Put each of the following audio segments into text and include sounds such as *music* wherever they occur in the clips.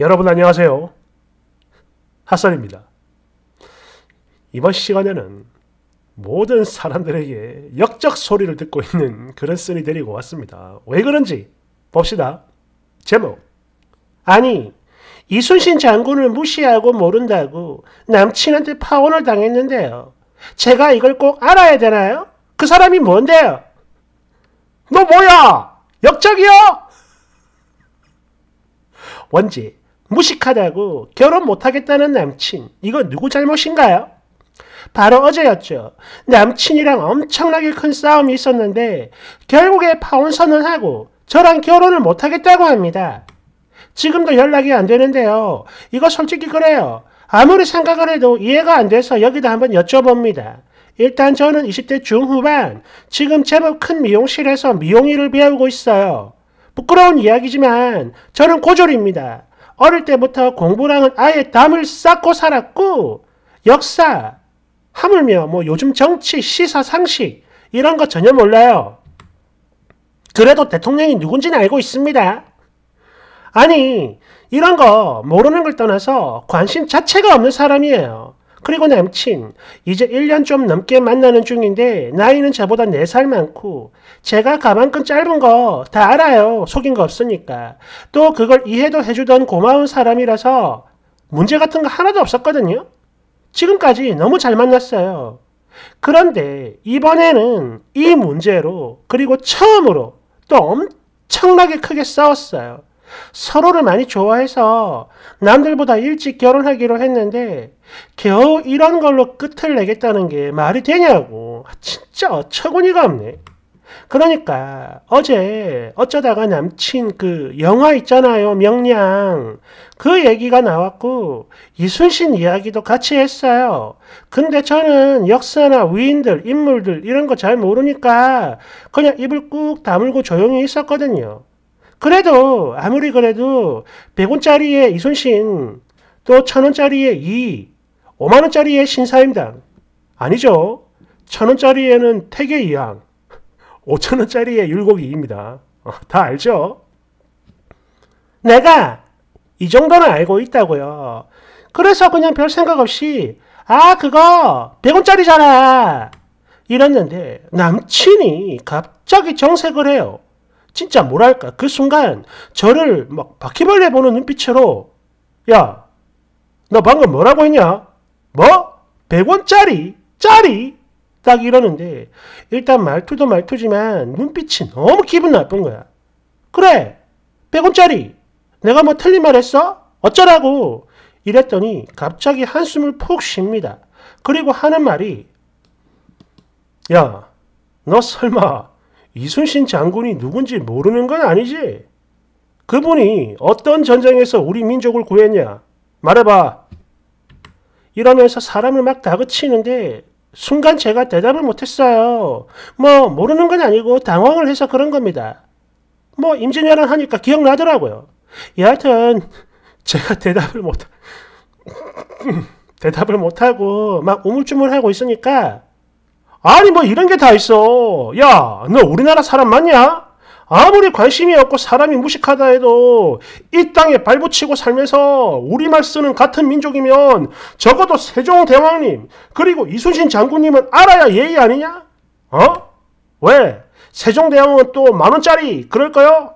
여러분 안녕하세요. 핫산입니다. 이번 시간에는 모든 사람들에게 역적 소리를 듣고 있는 그런 쓴이 데리고 왔습니다. 왜 그런지 봅시다. 제목 아니 이순신 장군을 무시하고 모른다고 남친한테 파혼을 당했는데요. 제가 이걸 꼭 알아야 되나요? 그 사람이 뭔데요? 너 뭐야? 역적이요? 원지 무식하다고 결혼 못하겠다는 남친, 이거 누구 잘못인가요? 바로 어제였죠. 남친이랑 엄청나게 큰 싸움이 있었는데 결국에 파혼 선언하고 저랑 결혼을 못하겠다고 합니다. 지금도 연락이 안 되는데요. 이거 솔직히 그래요. 아무리 생각을 해도 이해가 안 돼서 여기다 한번 여쭤봅니다. 일단 저는 20대 중후반, 지금 제법 큰 미용실에서 미용일을 배우고 있어요. 부끄러운 이야기지만 저는 고졸입니다. 어릴 때부터 공부랑은 아예 담을 쌓고 살았고 역사, 하물며 뭐 요즘 정치, 시사, 상식 이런 거 전혀 몰라요. 그래도 대통령이 누군지는 알고 있습니다. 아니 이런 거 모르는 걸 떠나서 관심 자체가 없는 사람이에요. 그리고 남친, 이제 1년 좀 넘게 만나는 중인데 나이는 저보다 4살 많고 제가 가방끈 짧은 거 다 알아요. 속인 거 없으니까. 또 그걸 이해도 해주던 고마운 사람이라서 문제 같은 거 하나도 없었거든요. 지금까지 너무 잘 만났어요. 그런데 이번에는 이 문제로 그리고 처음으로 또 엄청나게 크게 싸웠어요. 서로를 많이 좋아해서 남들보다 일찍 결혼하기로 했는데 겨우 이런 걸로 끝을 내겠다는 게 말이 되냐고. 아, 진짜 어처구니가 없네. 그러니까 어제 어쩌다가 남친 그 영화 있잖아요 명량 그 얘기가 나왔고 이순신 이야기도 같이 했어요 근데 저는 역사나 위인들 인물들 이런 거 잘 모르니까 그냥 입을 꾹 다물고 조용히 있었거든요 그래도 아무리 그래도 100원짜리의 이순신 또 1000원짜리의 이 5만원짜리의 신사임당 아니죠. 1000원짜리에는 태계이양 5천원짜리의 율곡이입니다. 어, 다 알죠? 내가 이 정도는 알고 있다고요. 그래서 그냥 별 생각 없이 아 그거 100원짜리잖아 이랬는데 남친이 갑자기 정색을 해요. 진짜 뭐랄까 그 순간 저를 막 바퀴벌레 보는 눈빛으로 야너 방금 뭐라고 했냐? 뭐? 100원짜리? 짜리? 딱 이러는데 일단 말투도 말투지만 눈빛이 너무 기분 나쁜 거야 그래 100원짜리 내가 뭐 틀린 말 했어? 어쩌라고 이랬더니 갑자기 한숨을 푹 쉽니다 그리고 하는 말이 야너 설마 이순신 장군이 누군지 모르는 건 아니지? 그분이 어떤 전쟁에서 우리 민족을 구했냐? 말해봐. 이러면서 사람을 막 다그치는데 순간 제가 대답을 못했어요. 뭐 모르는 건 아니고 당황을 해서 그런 겁니다. 뭐 임진왜란 하니까 기억나더라고요. 여하튼 제가 대답을 못 *laughs* 대답을 못하고 막 우물쭈물하고 있으니까 아니 뭐 이런 게 다 있어. 야, 너 우리나라 사람 맞냐? 아무리 관심이 없고 사람이 무식하다 해도 이 땅에 발붙이고 살면서 우리말 쓰는 같은 민족이면 적어도 세종대왕님 그리고 이순신 장군님은 알아야 예의 아니냐? 어? 왜? 세종대왕은 또 만원짜리 그럴까요?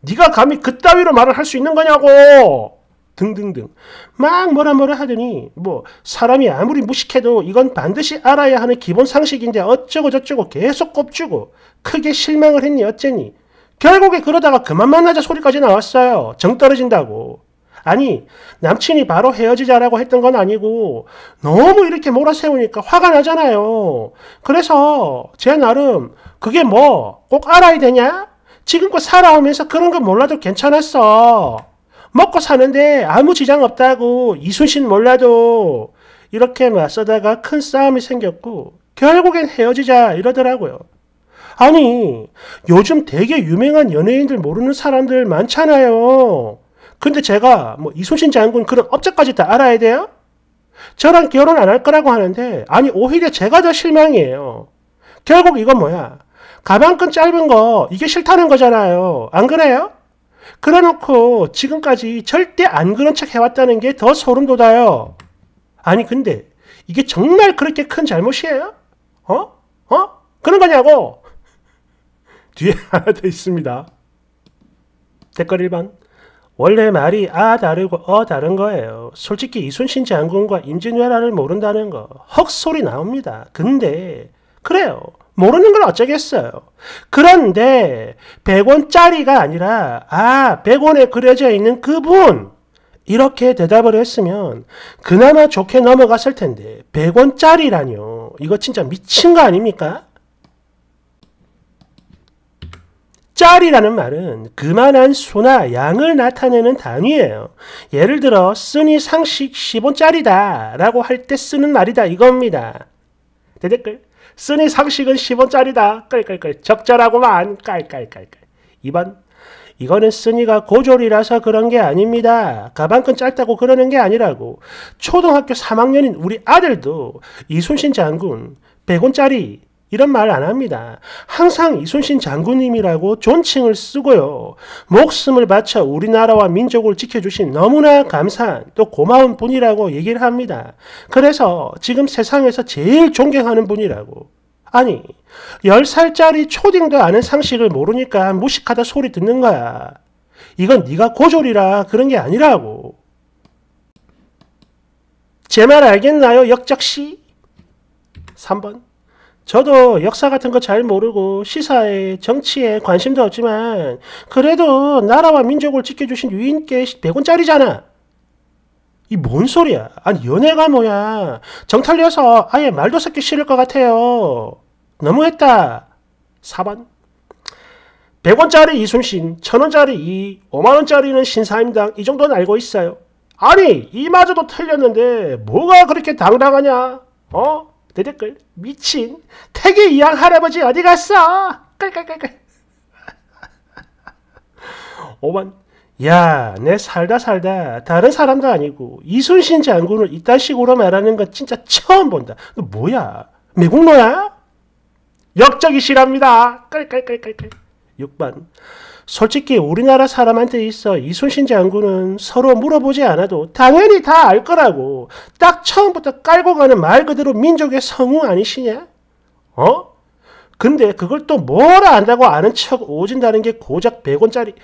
네가 감히 그따위로 말을 할 수 있는 거냐고! 등등등 막 뭐라 뭐라 하더니 뭐 사람이 아무리 무식해도 이건 반드시 알아야 하는 기본 상식인데 어쩌고 저쩌고 계속 꼽주고 크게 실망을 했니 어째니 결국에 그러다가 그만 만나자 소리까지 나왔어요 정 떨어진다고 아니 남친이 바로 헤어지자라고 했던 건 아니고 너무 이렇게 몰아세우니까 화가 나잖아요 그래서 제 나름 그게 뭐 꼭 알아야 되냐 지금껏 살아오면서 그런 건 몰라도 괜찮았어 먹고 사는데 아무 지장 없다고 이순신 몰라도 이렇게 맞서다가 큰 싸움이 생겼고 결국엔 헤어지자 이러더라고요. 아니 요즘 되게 유명한 연예인들 모르는 사람들 많잖아요. 근데 제가 뭐 이순신 장군 그런 업적까지 다 알아야 돼요? 저랑 결혼 안 할 거라고 하는데 아니 오히려 제가 더 실망이에요. 결국 이건 뭐야? 가방끈 짧은 거 이게 싫다는 거잖아요. 안 그래요? 그래놓고 지금까지 절대 안 그런 척 해왔다는 게 더 소름 돋아요. 아니 근데 이게 정말 그렇게 큰 잘못이에요? 어? 어? 그런 거냐고? *laughs* 뒤에 하나 더 있습니다. 댓글 1번 원래 말이 아 다르고 어 다른 거예요. 솔직히 이순신 장군과 임진왜란을 모른다는 거 헛소리 나옵니다. 근데 그래요. 모르는 걸 어쩌겠어요. 그런데 100원짜리가 아니라 아 100원에 그려져 있는 그분 이렇게 대답을 했으면 그나마 좋게 넘어갔을 텐데 100원짜리라뇨. 이거 진짜 미친 거 아닙니까? 짤이라는 말은 그만한 수나 양을 나타내는 단위예요. 예를 들어 쓰니 상식 10원짜리다 라고 할 때 쓰는 말이다 이겁니다. 대댓글 쓰니 상식은 10원짜리다. 깔깔깔. 적절하고만 깔깔깔깔. 2번. 이거는 쓰니가 고졸이라서 그런 게 아닙니다. 가방끈 짧다고 그러는 게 아니라고. 초등학교 3학년인 우리 아들도 이순신 장군 100원짜리 이런 말 안 합니다. 항상 이순신 장군님이라고 존칭을 쓰고요. 목숨을 바쳐 우리나라와 민족을 지켜주신 너무나 감사한 또 고마운 분이라고 얘기를 합니다. 그래서 지금 세상에서 제일 존경하는 분이라고. 아니, 10살짜리 초딩도 아는 상식을 모르니까 무식하다 소리 듣는 거야. 이건 네가 고졸이라 그런 게 아니라고. 제 말 알겠나요, 역적씨? 3번. 저도 역사 같은 거 잘 모르고 시사에 정치에 관심도 없지만 그래도 나라와 민족을 지켜주신 유인께 100원짜리잖아. 이 뭔 소리야? 아니 연애가 뭐야? 정탈려서 아예 말도 섞기 싫을 것 같아요. 너무했다. 4번 100원짜리 이순신, 1000원짜리 이, 5만원짜리는 신사임당 이 정도는 알고 있어요. 아니 이마저도 틀렸는데 뭐가 그렇게 당당하냐? 어? 내 댓글 미친 태계 이양 할아버지 어디 갔어? 깔깔깔깔 오만 *laughs* 야, 내 살다 살다 다른 사람도 아니고 이순신 장군을 이딴 식으로 말하는 건 진짜 처음 본다. 너 뭐야? 매국노야? 역적이시랍니다. 깔깔깔깔깔. 6번. 솔직히 우리나라 사람한테 있어 이순신 장군은 서로 물어보지 않아도 당연히 다 알 거라고 딱 처음부터 깔고 가는 말 그대로 민족의 성우 아니시냐? 어? 근데 그걸 또 뭐라 안다고 아는 척 오진다는 게 고작 100원짜리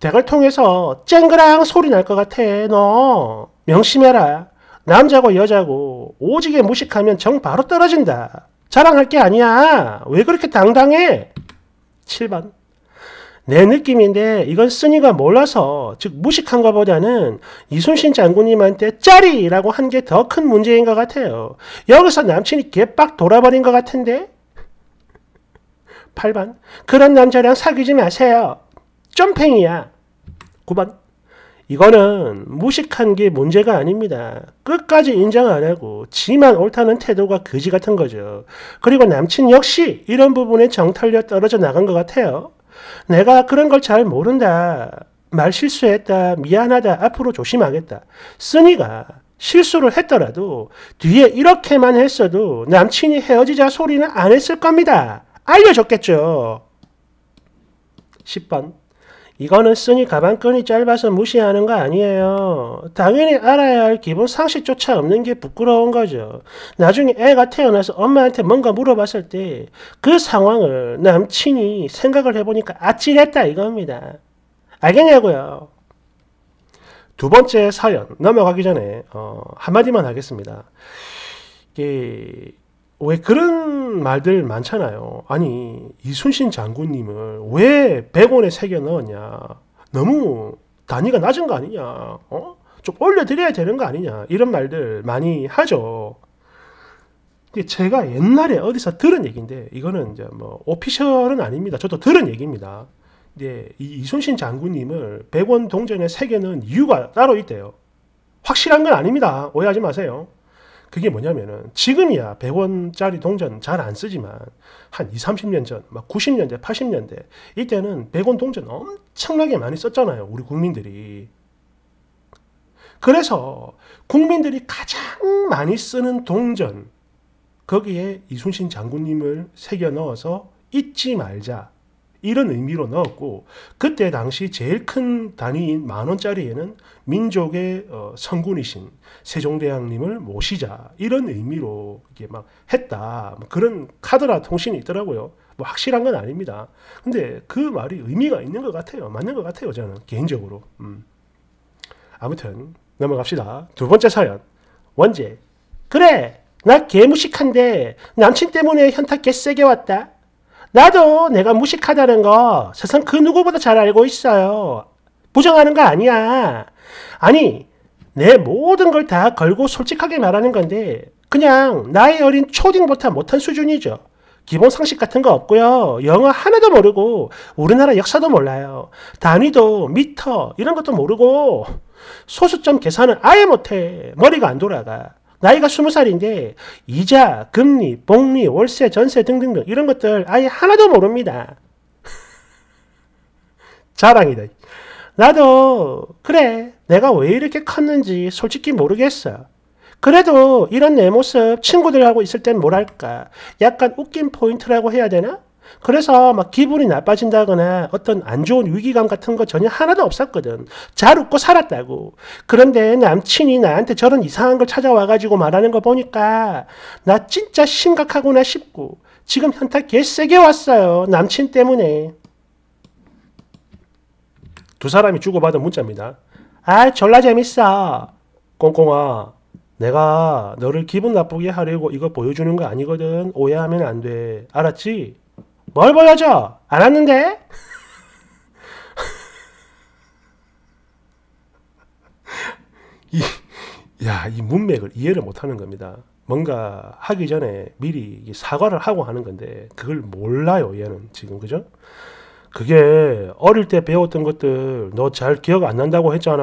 대걸 통해서 쨍그랑 소리 날 것 같아 너 명심해라 남자고 여자고 오지게 무식하면 정 바로 떨어진다 자랑할 게 아니야 왜 그렇게 당당해 7번 내 느낌인데 이건 쓰니가 몰라서 즉 무식한 것보다는 이순신 장군님한테 짜리라고 한 게 더 큰 문제인 것 같아요. 여기서 남친이 개빡 돌아버린 것 같은데? 8번 그런 남자랑 사귀지 마세요. 점팽이야. 9번 이거는 무식한 게 문제가 아닙니다. 끝까지 인정 안 하고 지만 옳다는 태도가 그지 같은 거죠. 그리고 남친 역시 이런 부분에 정탈려 떨어져 나간 것 같아요. 내가 그런 걸 잘 모른다. 말 실수했다. 미안하다. 앞으로 조심하겠다. 쓰니가 실수를 했더라도 뒤에 이렇게만 했어도 남친이 헤어지자 소리는 안 했을 겁니다. 알려줬겠죠. 10번. 이거는 쓰니 가방끈이 짧아서 무시하는 거 아니에요. 당연히 알아야 할 기본 상식조차 없는 게 부끄러운 거죠. 나중에 애가 태어나서 엄마한테 뭔가 물어봤을 때 그 상황을 남친이 생각을 해보니까 아찔했다 이겁니다. 알겠냐고요. 두 번째 사연 넘어가기 전에 어, 한마디만 하겠습니다. 이왜 그런 말들 많잖아요. 아니, 이순신 장군님을 왜 100원에 새겨 넣었냐. 너무 단위가 낮은 거 아니냐. 어? 좀 올려드려야 되는 거 아니냐. 이런 말들 많이 하죠. 제가 옛날에 어디서 들은 얘기인데, 이거는 이제 뭐, 오피셜은 아닙니다. 저도 들은 얘기입니다. 이제 이 이순신 장군님을 100원 동전에 새겨 넣은 이유가 따로 있대요. 확실한 건 아닙니다. 오해하지 마세요. 그게 뭐냐면은 지금이야 100원짜리 동전 잘 안 쓰지만 한 20, 30년 전, 막 90년대, 80년대 이때는 100원 동전 엄청나게 많이 썼잖아요. 우리 국민들이. 그래서 국민들이 가장 많이 쓰는 동전 거기에 이순신 장군님을 새겨 넣어서 잊지 말자. 이런 의미로 넣었고 그때 당시 제일 큰 단위인 만 원짜리에는 민족의 어, 성군이신 세종대왕님을 모시자 이런 의미로 이게 막 했다 뭐 그런 카드라 통신이 있더라고요. 뭐 확실한 건 아닙니다. 근데 그 말이 의미가 있는 것 같아요. 맞는 것 같아요. 저는 개인적으로. 음. 아무튼 넘어갑시다. 두 번째 사연. 원재. 그래. 나 개무식한데 남친 때문에 현타 개세게 왔다. 나도 내가 무식하다는 거 세상 그 누구보다 잘 알고 있어요. 부정하는 거 아니야. 아니, 내 모든 걸 다 걸고 솔직하게 말하는 건데 그냥 나의 어린 초딩부터 못한 수준이죠. 기본 상식 같은 거 없고요. 영어 하나도 모르고 우리나라 역사도 몰라요. 단위도 미터 이런 것도 모르고 소수점 계산은 아예 못해. 머리가 안 돌아가. 나이가 스무 살인데 이자, 금리, 복리, 월세, 전세 등등등 이런 것들 아예 하나도 모릅니다. *laughs* 자랑이다. 나도 그래 내가 왜 이렇게 컸는지 솔직히 모르겠어. 그래도 이런 내 모습 친구들하고 있을 땐 뭐랄까 약간 웃긴 포인트라고 해야 되나? 그래서 막 기분이 나빠진다거나 어떤 안 좋은 위기감 같은 거 전혀 하나도 없었거든. 잘 웃고 살았다고. 그런데 남친이 나한테 저런 이상한 걸 찾아와가지고 말하는 거 보니까 나 진짜 심각하구나 싶고 지금 현타 개세게 왔어요. 남친 때문에. 두 사람이 주고받은 문자입니다. 아, 졸라 재밌어. 꽁꽁아, 내가 너를 기분 나쁘게 하려고 이거 보여주는 거 아니거든. 오해하면 안 돼. 알았지? 뭘 보여줘? 안 왔는데? 이, 야, 이 문맥을 이해를 못하는 겁니다. 뭔가 하기 전에 미리 사과를 하고 하는 건데 그걸 몰라요 얘는 지금 그죠? 그게 어릴 때 배웠던 것들 너 잘 기억 안 난다고 했잖아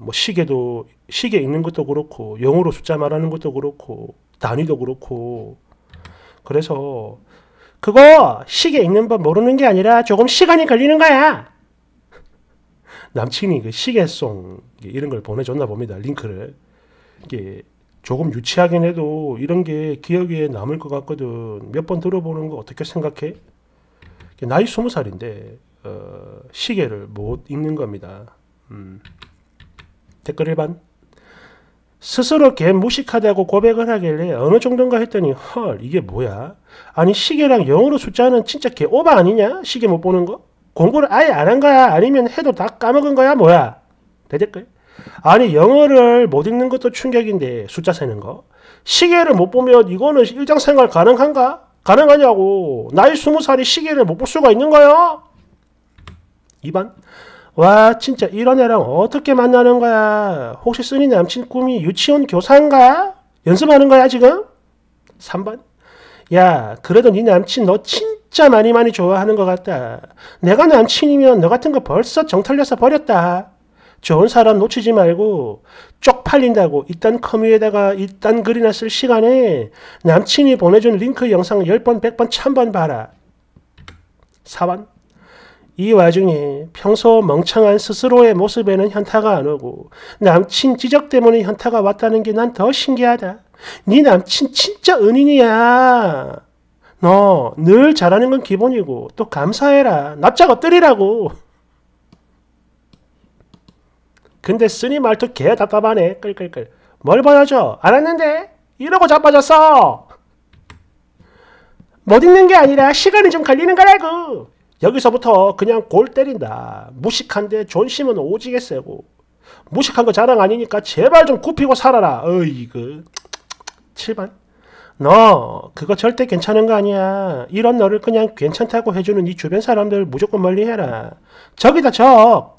뭐 시계도 시계 읽는 것도 그렇고 영어로 숫자 말하는 것도 그렇고 단위도 그렇고 그래서 그거 시계 읽는 법 모르는 게 아니라 조금 시간이 걸리는 거야. 남친이 그 시계송 이런 걸 보내줬나 봅니다. 링크를. 이게 조금 유치하긴 해도 이런 게 기억에 남을 것 같거든. 몇 번 들어보는 거 어떻게 생각해? 나이 스무 살인데 어, 시계를 못 읽는 겁니다. 음. 댓글 1반 스스로 개 무식하다고 고백을 하길래 어느 정도인가 했더니 헐 이게 뭐야? 아니 시계랑 영어로 숫자는 진짜 개 오바 아니냐? 시계 못 보는 거? 공부를 아예 안 한 거야? 아니면 해도 다 까먹은 거야? 뭐야? 대댓글 아니 영어를 못 읽는 것도 충격인데 숫자 세는 거 시계를 못 보면 이거는 일상생활 가능한가? 가능하냐고 나이 스무 살이 시계를 못 볼 수가 있는 거요? 2번 와 진짜 이런 애랑 어떻게 만나는 거야? 혹시 쓰니 남친 꿈이 유치원 교사인가? 연습하는 거야 지금? 3번 야 그래도 네 남친 너 진짜 많이 많이 좋아하는 것 같다. 내가 남친이면 너 같은 거 벌써 정털려서 버렸다. 좋은 사람 놓치지 말고 쪽팔린다고 이딴 커뮤에다가 이딴 글이나 쓸 시간에 남친이 보내준 링크 영상 10번, 100번, 1000번 봐라. 4번 이 와중에 평소 멍청한 스스로의 모습에는 현타가 안 오고 남친 지적 때문에 현타가 왔다는 게 난 더 신기하다. 네 남친 진짜 은인이야. 너 늘 잘하는 건 기본이고 또 감사해라. 납작 엎드리라고. 근데 쓰니 말투 개 답답하네. 끌끌끌. 뭘 보여줘? 알았는데? 이러고 자빠졌어. 못 있는 게 아니라 시간이 좀 걸리는 거라고. 여기서부터 그냥 골 때린다. 무식한데 존심은 오지게 세고 무식한 거 자랑 아니니까 제발 좀 굽히고 살아라. 어이그 7반 너 그거 절대 괜찮은 거 아니야. 이런 너를 그냥 괜찮다고 해주는 이 주변 사람들 무조건 멀리해라. 적이다 적.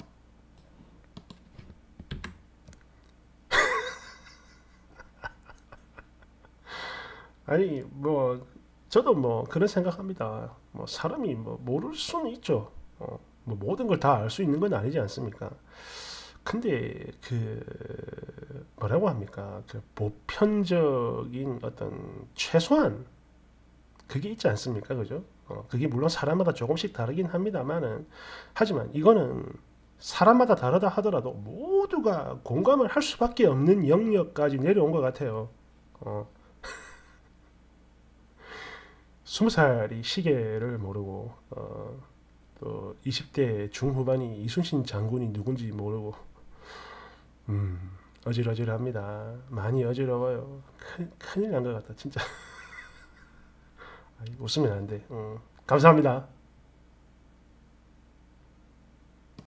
아니 뭐 저도 뭐 그런 생각합니다. 뭐 사람이 뭐 모를 수는 있죠. 어, 뭐 모든 걸 다 알 수 있는 건 아니지 않습니까? 근데 그 뭐라고 합니까? 그 보편적인 어떤 최소한 그게 있지 않습니까? 그죠? 어, 그게 물론 사람마다 조금씩 다르긴 합니다만은 하지만 이거는 사람마다 다르다 하더라도 모두가 공감을 할 수밖에 없는 영역까지 내려온 것 같아요. 어, 20살이 시계를 모르고 어, 또 20대 중후반이 이순신 장군이 누군지 모르고 음, 어질어질합니다. 많이 어지러워요. 큰, 큰일 난 것 같다 진짜. *laughs* 아, 웃으면 안 돼. 음, 감사합니다.